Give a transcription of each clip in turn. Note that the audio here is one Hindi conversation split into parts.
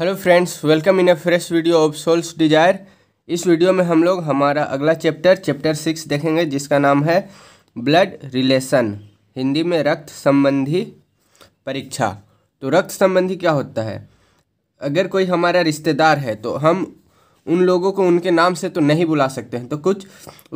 Hello friends welcome in a fresh video of Soul's Desire इस वीडियो में हम लोग हमारा अगला चैप्टर चैप्टर सिक्स देखेंगे जिसका नाम है ब्लड रिलेशन हिंदी में रक्त संबंधी परीक्षा तो रक्त संबंधी क्या होता है अगर कोई हमारा रिश्तेदार है तो हम उन लोगों को उनके नाम से तो नहीं बुला सकते हैं तो कुछ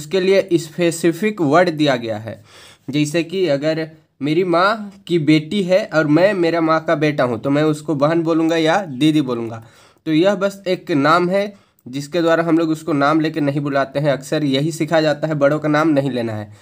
उसके लिए स्पेसिफिक वर्ड दिया गया है जैसे कि अगर मेरी माँ की बेटी है और मैं मेरा माँ का बेटा हूँ तो मैं उसको बहन बोलूँगा या दीदी बोलूँगा तो यह बस एक नाम है जिसके द्वारा हम लोग उसको नाम लेके नहीं बुलाते हैं अक्सर यही सिखाया जाता है बड़ों का नाम नहीं लेना है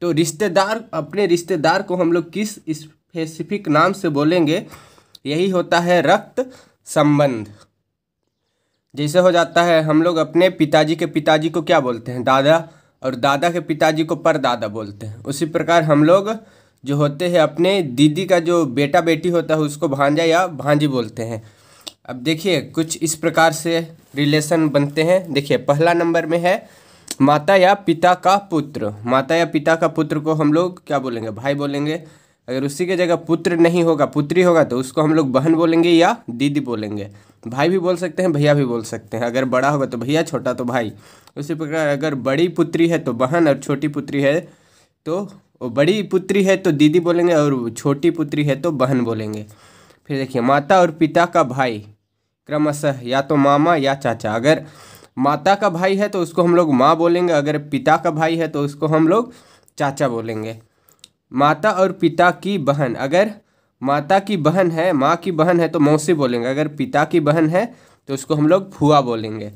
तो रिश्तेदार अपने रिश्तेदार को हम लोग किस स्पेसिफिक नाम से बोलेंगे यही होता है रक्त संबंध जैसे हो जाता है हम लोग अपने पिताजी के पिताजी को क्या बोलते हैं दादा और दादा के पिताजी को परदादा बोलते हैं उसी प्रकार हम लोग जो होते हैं अपने दीदी का जो बेटा बेटी होता है उसको भांजा या भांजी बोलते हैं अब देखिए कुछ इस प्रकार से रिलेशन बनते हैं देखिए पहला नंबर में है माता या पिता का पुत्र माता या पिता का पुत्र को हम लोग क्या बोलेंगे भाई बोलेंगे अगर उसी के जगह पुत्र नहीं होगा पुत्री होगा तो उसको हम लोग बहन बोलेंगे या दीदी बोलेंगे भाई भी बोल सकते हैं भैया भी बोल सकते हैं अगर बड़ा होगा तो भैया छोटा तो भाई उसी प्रकार अगर बड़ी पुत्री है तो बहन और छोटी पुत्री है तो और बड़ी पुत्री है तो दीदी बोलेंगे और छोटी पुत्री है तो बहन बोलेंगे फिर देखिए माता और पिता का भाई क्रमशः या तो मामा या चाचा अगर माता का भाई है तो उसको हम लोग माँ बोलेंगे अगर पिता का भाई है तो उसको हम लोग चाचा बोलेंगे माता और पिता की बहन अगर माता की बहन है माँ की बहन है तो मौसी बोलेंगे अगर पिता की बहन है तो उसको हम लोग फुआ बोलेंगे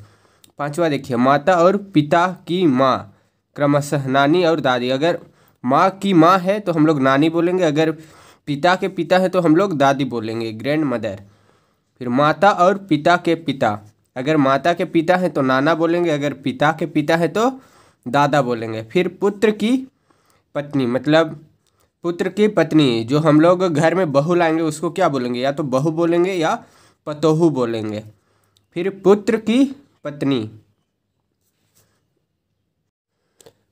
पांचवा देखिए माता और पिता की माँ क्रमशः नानी और दादी अगर माँ की माँ है तो हम लोग नानी बोलेंगे अगर पिता के पिता है तो हम लोग दादी बोलेंगे ग्रैंड मदर फिर माता और पिता के पिता अगर माता के पिता हैं तो नाना बोलेंगे अगर पिता के पिता है तो दादा बोलेंगे फिर पुत्र की पत्नी मतलब पुत्र की पत्नी जो हम लोग घर में बहू लाएंगे उसको क्या बोलेंगे या तो बहू बोलेंगे या पतोहू बोलेंगे फिर पुत्र की पत्नी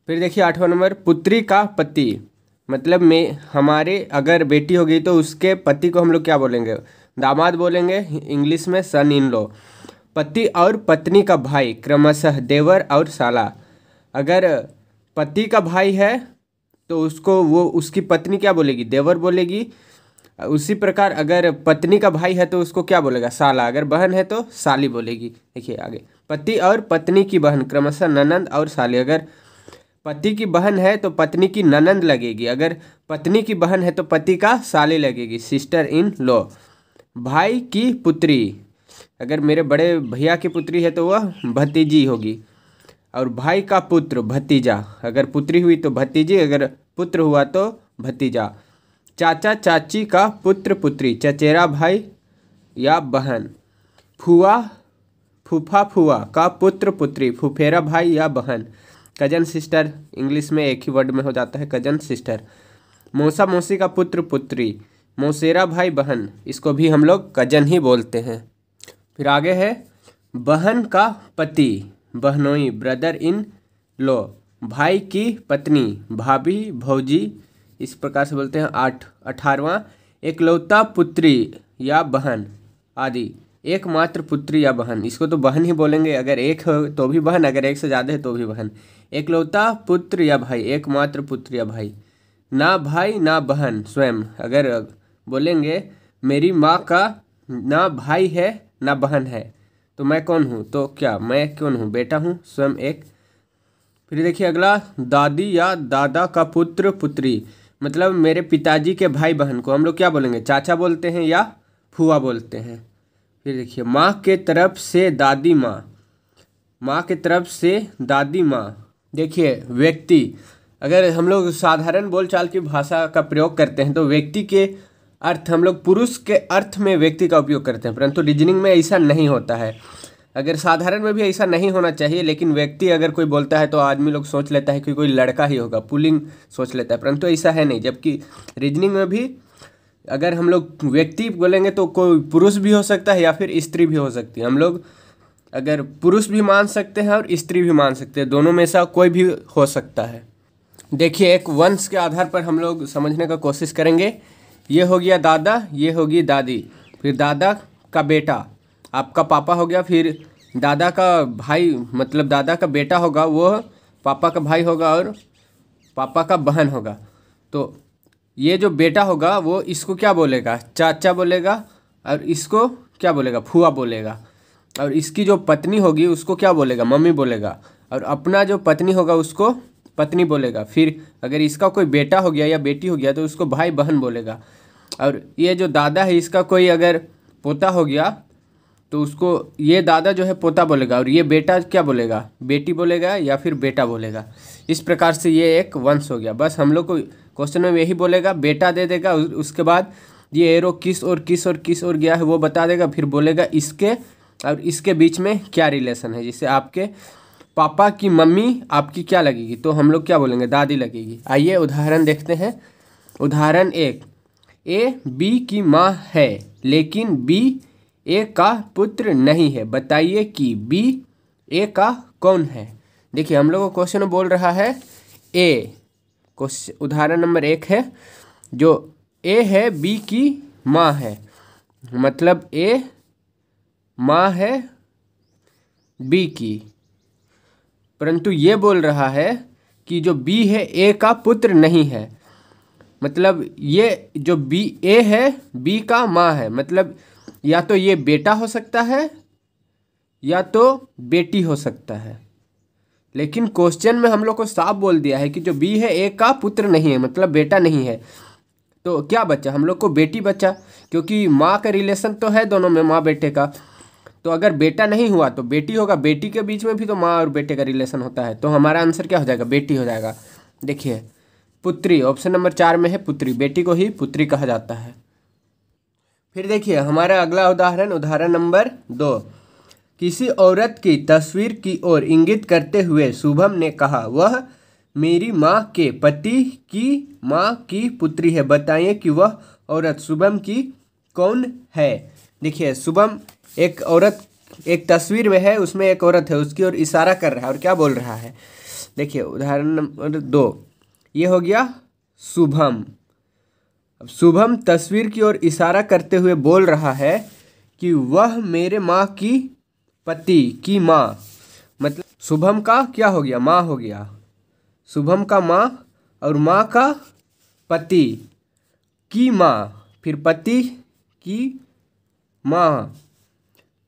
फिर देखिए आठवां नंबर पुत्री का पति मतलब में हमारे अगर बेटी होगी तो उसके पति को हम लोग क्या बोलेंगे दामाद बोलेंगे इंग्लिश में सन इन लो पति और पत्नी का भाई क्रमशः देवर और साला अगर पति का भाई है तो उसको वो उसकी पत्नी क्या बोलेगी देवर बोलेगी उसी प्रकार अगर पत्नी का भाई है तो उसको क्या बोलेगा साला अगर बहन है तो साली बोलेगी देखिए आगे पति और पत्नी की बहन क्रमशः ननंद और साली अगर पति की बहन है तो पत्नी की ननंद लगेगी अगर पत्नी की बहन है तो पति का साले लगेगी सिस्टर इन लॉ भाई की पुत्री अगर मेरे बड़े भैया की पुत्री है तो वह भतीजी होगी और भाई का पुत्र भतीजा अगर पुत्री हुई तो भतीजी अगर पुत्र हुआ तो भतीजा चाचा चाची का पुत्र पुत्री चचेरा भाई या बहन फुआ फूफा फुआ का पुत्र पुत्री फुफेरा भाई या बहन कजन सिस्टर इंग्लिश में एक ही वर्ड में हो जाता है कजन सिस्टर मौसा मौसी का पुत्र पुत्री मौसेरा भाई बहन इसको भी हम लोग कजन ही बोलते हैं फिर आगे है बहन का पति बहनोई ब्रदर इन लो भाई की पत्नी भाभी भौजी इस प्रकार से बोलते हैं आठ अठारवा एकलौता पुत्री या बहन आदि एकमात्र पुत्री या बहन इसको तो बहन ही बोलेंगे अगर एक हो तो भी बहन अगर एक से ज़्यादा है तो भी बहन एकलौता पुत्र या भाई एकमात्र पुत्र या भाई ना भाई ना बहन स्वयं अगर बोलेंगे मेरी माँ का ना भाई है ना बहन है तो मैं कौन हूँ तो क्या मैं कौन हूँ बेटा हूँ स्वयं एक फिर देखिए अगला दादी या दादा का पुत्र पुत्री मतलब मेरे पिताजी के भाई बहन को हम लोग क्या बोलेंगे चाचा बोलते हैं या फुआ बोलते हैं फिर देखिए माँ के तरफ से दादी माँ माँ के तरफ से दादी माँ देखिए व्यक्ति अगर हम लोग साधारण बोलचाल की भाषा का प्रयोग करते हैं तो व्यक्ति के अर्थ हम लोग पुरुष के अर्थ में व्यक्ति का उपयोग करते हैं परंतु रीजनिंग में ऐसा नहीं होता है अगर साधारण में भी ऐसा नहीं होना चाहिए लेकिन व्यक्ति अगर कोई बोलता है तो आदमी लोग सोच लेता है कि कोई लड़का ही होगा पुलिंग सोच लेता है परंतु ऐसा है नहीं जबकि रीजनिंग में भी अगर हम लोग व्यक्ति बोलेंगे तो कोई पुरुष भी हो सकता है या फिर स्त्री भी हो सकती है हम लोग अगर पुरुष भी मान सकते हैं और स्त्री भी मान सकते हैं दोनों में से कोई भी हो सकता है देखिए एक वंश के आधार पर हम लोग समझने का कोशिश करेंगे ये हो गया दादा ये होगी दादी फिर दादा का बेटा आपका पापा हो गया फिर दादा का भाई मतलब दादा का बेटा होगा वो पापा का भाई होगा और पापा का बहन होगा तो ये जो बेटा होगा वो इसको क्या बोलेगा चाचा बोलेगा और इसको क्या बोलेगा फुआ बोलेगा और इसकी जो पत्नी होगी उसको क्या बोलेगा मम्मी बोलेगा और अपना जो पत्नी होगा उसको पत्नी बोलेगा फिर अगर इसका कोई बेटा हो गया या बेटी हो गया तो उसको भाई बहन बोलेगा और ये जो दादा है इसका कोई अगर पोता हो गया तो उसको ये दादा जो है पोता बोलेगा और ये बेटा क्या बोलेगा बेटी बोलेगा या फिर बेटा बोलेगा इस प्रकार से ये एक वंश हो गया बस हम लोग को क्वेश्चन में यही बोलेगा बेटा दे देगा उसके बाद ये एरो किस और किस और किस और गया है वो बता देगा फिर बोलेगा इसके और इसके बीच में क्या रिलेशन है जिससे आपके पापा की मम्मी आपकी क्या लगेगी तो हम लोग क्या बोलेंगे दादी लगेगी आइए उदाहरण देखते हैं उदाहरण एक ए बी की माँ है लेकिन बी ए का पुत्र नहीं है बताइए कि बी ए का कौन है देखिए हम लोग को क्वेश्चन बोल रहा है ए क्वेश्चन उदाहरण नंबर एक है जो ए है बी की माँ है मतलब ए माँ है बी की परंतु ये बोल रहा है कि जो बी है ए का पुत्र नहीं है मतलब ये जो बी ए है बी का माँ है मतलब या तो ये बेटा हो सकता है या तो बेटी हो सकता है लेकिन क्वेश्चन में हम लोग को साफ बोल दिया है कि जो बी है ए का पुत्र नहीं है मतलब बेटा नहीं है तो क्या बच्चा हम लोग को बेटी बच्चा क्योंकि माँ का रिलेशन तो है दोनों में माँ बेटे का तो अगर बेटा नहीं हुआ तो बेटी होगा बेटी के बीच में भी तो माँ और बेटे का रिलेशन होता है तो हमारा आंसर क्या हो जाएगा बेटी हो जाएगा देखिए पुत्री ऑप्शन नंबर चार में है पुत्री बेटी को ही पुत्री कहा जाता है फिर देखिए हमारा अगला उदाहरण उदाहरण नंबर दो किसी औरत की तस्वीर की ओर इंगित करते हुए शुभम ने कहा वह मेरी माँ के पति की माँ की पुत्री है बताइए कि वह औरत शुभम की कौन है देखिए शुभम एक औरत एक तस्वीर में है उसमें एक औरत है उसकी ओर इशारा कर रहा है और क्या बोल रहा है देखिए उदाहरण नंबर दो ये हो गया शुभम अब शुभम तस्वीर की ओर इशारा करते हुए बोल रहा है कि वह मेरे माँ की पति की माँ मतलब शुभम का क्या हो गया माँ हो गया शुभम का माँ और माँ का पति की माँ फिर पति की माँ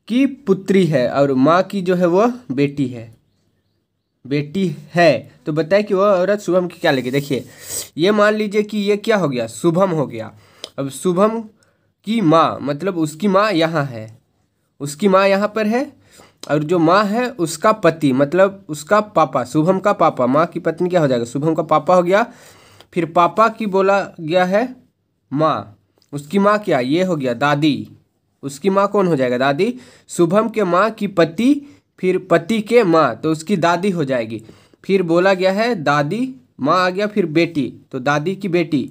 की पुत्री है और माँ की जो है वह बेटी है बेटी है तो बताए कि वह औरत शुभम की क्या लगी देखिए ये मान लीजिए कि ये क्या हो गया शुभम हो गया अब शुभम की माँ मतलब उसकी माँ यहाँ है उसकी माँ यहाँ पर है और जो माँ है उसका पति मतलब उसका पापा शुभम का पापा माँ की पत्नी क्या हो जाएगा शुभम का पापा हो गया फिर पापा की बोला गया है माँ उसकी माँ क्या ये हो गया दादी उसकी माँ कौन हो जाएगा दादी शुभम के माँ की पति फिर पति के माँ तो उसकी दादी हो जाएगी फिर बोला गया है दादी माँ आ गया फिर बेटी तो दादी की बेटी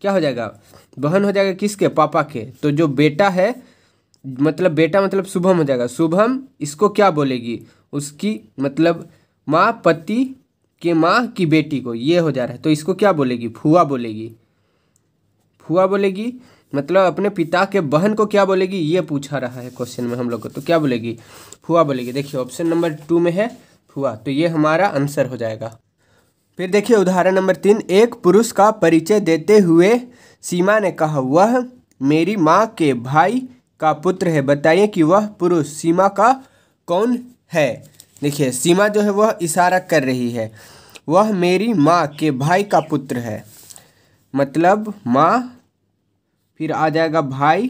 क्या हो जाएगा बहन हो जाएगा किसके पापा के तो जो बेटा है मतलब बेटा मतलब शुभम हो जाएगा शुभम इसको क्या बोलेगी उसकी मतलब माँ पति के माँ की बेटी को ये हो जा रहा है तो इसको क्या बोलेगी फुआ बोलेगी फुआ बोलेगी मतलब अपने पिता के बहन को क्या बोलेगी ये पूछा रहा है क्वेश्चन में हम लोग को तो क्या बोलेगी फुआ बोलेगी देखिए ऑप्शन नंबर टू में है फुआ तो ये हमारा आंसर हो जाएगा फिर देखिए उदाहरण नंबर तीन एक पुरुष का परिचय देते हुए सीमा ने कहा वह मेरी माँ के भाई का पुत्र है बताइए कि वह पुरुष सीमा का कौन है देखिए सीमा जो है वह इशारा कर रही है वह मेरी माँ के भाई का पुत्र है मतलब माँ फिर आ जाएगा भाई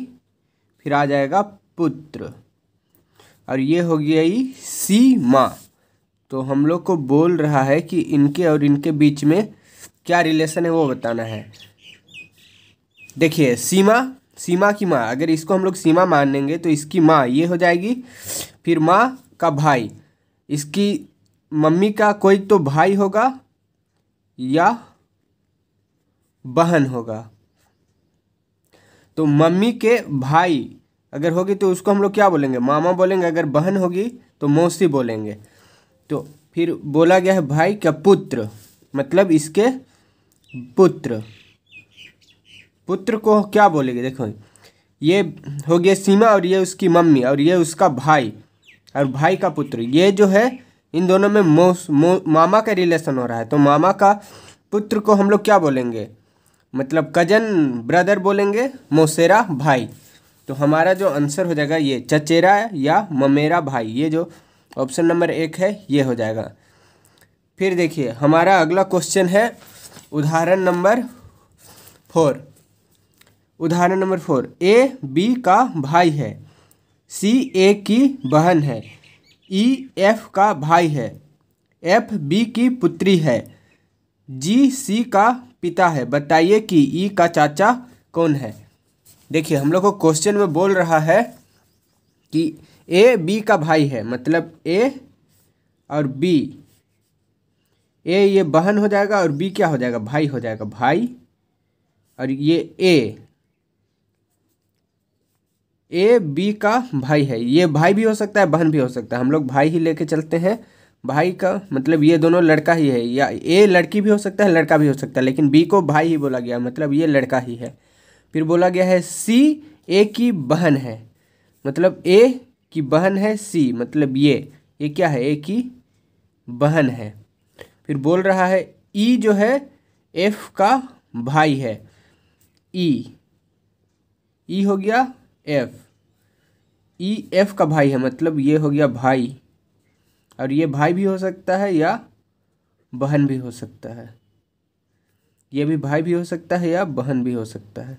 फिर आ जाएगा पुत्र और ये हो गया ही सी माँ तो हम लोग को बोल रहा है कि इनके और इनके बीच में क्या रिलेशन है वो बताना है देखिए सीमा सीमा की माँ अगर इसको हम लोग सीमा मानेंगे तो इसकी माँ ये हो जाएगी फिर माँ का भाई इसकी मम्मी का कोई तो भाई होगा या बहन होगा तो मम्मी के भाई अगर होगी तो उसको हम लोग क्या बोलेंगे मामा बोलेंगे अगर बहन होगी तो मौसी बोलेंगे तो फिर बोला गया है भाई का पुत्र मतलब इसके पुत्र पुत्र को क्या बोलेंगे देखो ये हो गया सीमा और ये उसकी मम्मी और ये उसका भाई और भाई का पुत्र ये जो है इन दोनों में मोस मो, मामा का रिलेशन हो रहा है तो मामा का पुत्र को हम लोग क्या बोलेंगे मतलब कजन ब्रदर बोलेंगे मोसेरा भाई तो हमारा जो आंसर हो जाएगा ये चचेरा या ममेरा भाई ये जो ऑप्शन नंबर एक है ये हो जाएगा फिर देखिए हमारा अगला क्वेश्चन है उदाहरण नंबर फोर उदाहरण नंबर फोर ए बी का भाई है सी ए की बहन है ई एफ का भाई है एफ बी की पुत्री है जी सी का पिता है बताइए कि ई का चाचा कौन है देखिए हम लोग को क्वेश्चन में बोल रहा है कि ए बी का भाई है मतलब ए और बी ए ये बहन हो जाएगा और बी क्या हो जाएगा भाई हो जाएगा भाई और ये ए ए बी का भाई है ये भाई भी हो सकता है बहन भी हो सकता है हम लोग भाई ही लेके चलते हैं भाई का मतलब ये दोनों लड़का ही है या ए लड़की भी हो सकता है लड़का भी हो सकता है लेकिन बी को भाई ही बोला गया मतलब ये लड़का ही है फिर बोला गया है सी ए की बहन है मतलब ए की बहन है सी मतलब ये ये क्या है ए की बहन है फिर बोल रहा है ई e जो है एफ का भाई है ई e। ई e हो गया एफ ई एफ का भाई है मतलब ये हो गया भाई और ये भाई भी हो सकता है या बहन भी हो सकता है ये भी भाई भी हो सकता है या बहन भी हो सकता है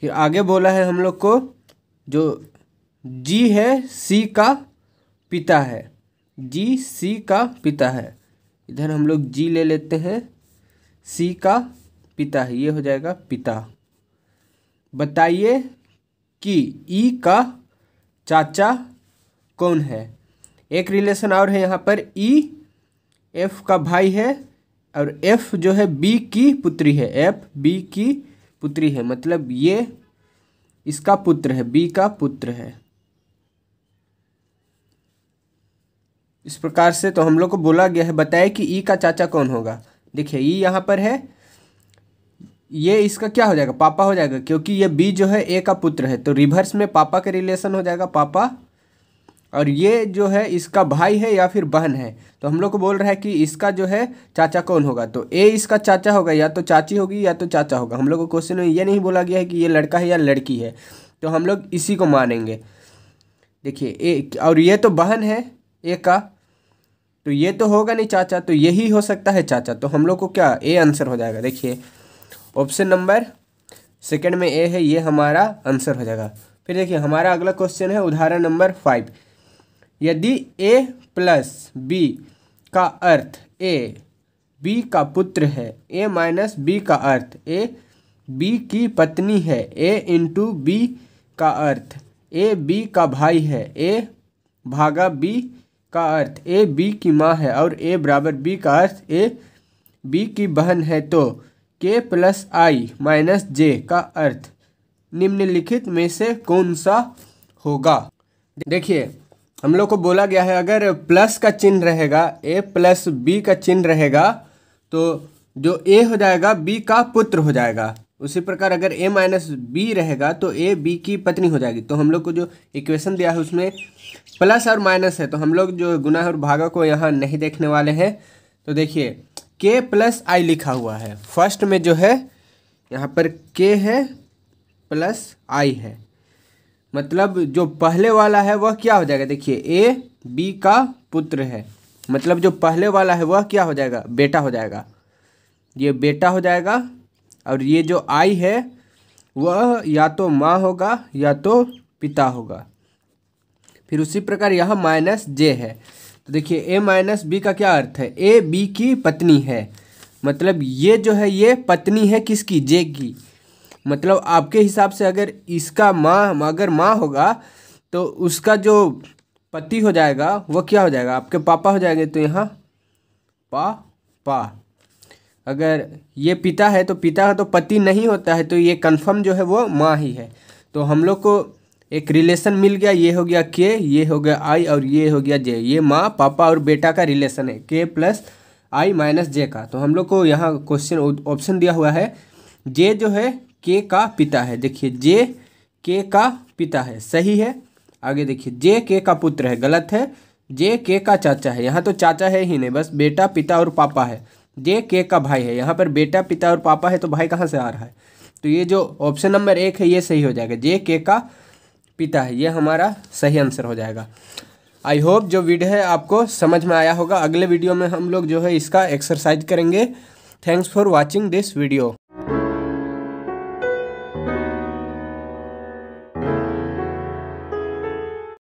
फिर आगे बोला है हम लोग को जो जी है सी का पिता है जी सी का पिता है इधर हम लोग जी ले लेते हैं सी का पिता है ये हो जाएगा पिता बताइए कि ई का चाचा कौन है एक रिलेशन और है यहाँ पर ई एफ का भाई है और एफ जो है बी की पुत्री है एफ बी की पुत्री है मतलब ये इसका पुत्र है बी का पुत्र है इस प्रकार से तो हम लोग को बोला गया है बताए कि ई का चाचा कौन होगा देखिए ई यहाँ पर है ये इसका क्या हो जाएगा पापा हो जाएगा क्योंकि ये बी जो है ए का पुत्र है तो रिवर्स में पापा के रिलेशन हो जाएगा पापा और ये जो है इसका भाई है या फिर बहन है तो हम लोग को बोल रहा है कि इसका जो है चाचा कौन होगा तो ए इसका चाचा होगा या तो चाची होगी या तो चाचा होगा हम लोग को क्वेश्चन में ये नहीं बोला गया है कि ये लड़का है या लड़की है तो हम लोग इसी को मानेंगे देखिए ए और ये तो बहन है ए का तो ये तो होगा नहीं चाचा तो यही हो सकता है चाचा तो हम लोग को क्या ए आंसर हो जाएगा देखिए ऑप्शन नंबर सेकंड में ए है ये हमारा आंसर हो जाएगा फिर देखिए हमारा अगला क्वेश्चन है उदाहरण नंबर फाइव यदि ए प्लस बी का अर्थ ए बी का पुत्र है ए माइनस बी का अर्थ ए बी की पत्नी है ए इंटू बी का अर्थ ए बी का भाई है ए भागा बी का अर्थ ए बी की माँ है और ए बराबर बी का अर्थ ए बी की बहन है तो के प्लस आई माइनस जे का अर्थ निम्नलिखित में से कौन सा होगा देखिए हम लोग को बोला गया है अगर प्लस का चिन्ह रहेगा ए प्लस बी का चिन्ह रहेगा तो जो ए हो जाएगा बी का पुत्र हो जाएगा उसी प्रकार अगर ए माइनस बी रहेगा तो ए बी की पत्नी हो जाएगी तो हम लोग को जो इक्वेशन दिया है उसमें प्लस और माइनस है तो हम लोग जो गुना और भागा को यहाँ नहीं देखने वाले हैं तो देखिए के प्लस आई लिखा हुआ है फर्स्ट में जो है यहाँ पर के है प्लस आई है मतलब जो पहले वाला है वह क्या हो जाएगा देखिए ए बी का पुत्र है मतलब जो पहले वाला है वह क्या हो जाएगा बेटा हो जाएगा ये बेटा हो जाएगा और ये जो आई है वह या तो माँ होगा या तो पिता होगा फिर उसी प्रकार यह माइनस जे है तो देखिए ए माइनस बी का क्या अर्थ है ए बी की पत्नी है मतलब ये जो है ये पत्नी है किसकी जे की मतलब आपके हिसाब से अगर इसका माँ अगर माँ होगा तो उसका जो पति हो जाएगा वह क्या हो जाएगा आपके पापा हो जाएंगे तो यहाँ पा पा अगर ये पिता है तो पिता का तो पति नहीं होता है तो ये कंफर्म जो है वो माँ ही है तो हम लोग को एक रिलेशन मिल गया ये हो गया के ये हो गया आई और ये हो गया जे ये माँ पापा और बेटा का रिलेशन है के प्लस आई माइनस जे का तो हम लोग को यहाँ क्वेश्चन ऑप्शन दिया हुआ है जे जो है के का पिता है देखिए जे के का पिता है सही है आगे देखिए जे के का पुत्र है गलत है जे के का चाचा है यहाँ तो चाचा है ही नहीं बस बेटा पिता और पापा है जे के का भाई है यहाँ पर बेटा पिता और पापा है तो भाई कहाँ से आ रहा है तो ये जो ऑप्शन नंबर एक है ये सही हो जाएगा जे के का पिता है ये हमारा सही आंसर हो जाएगा आई होप जो वीडियो है आपको समझ में आया होगा अगले वीडियो में हम लोग जो है इसका एक्सरसाइज करेंगे thanks for watching this video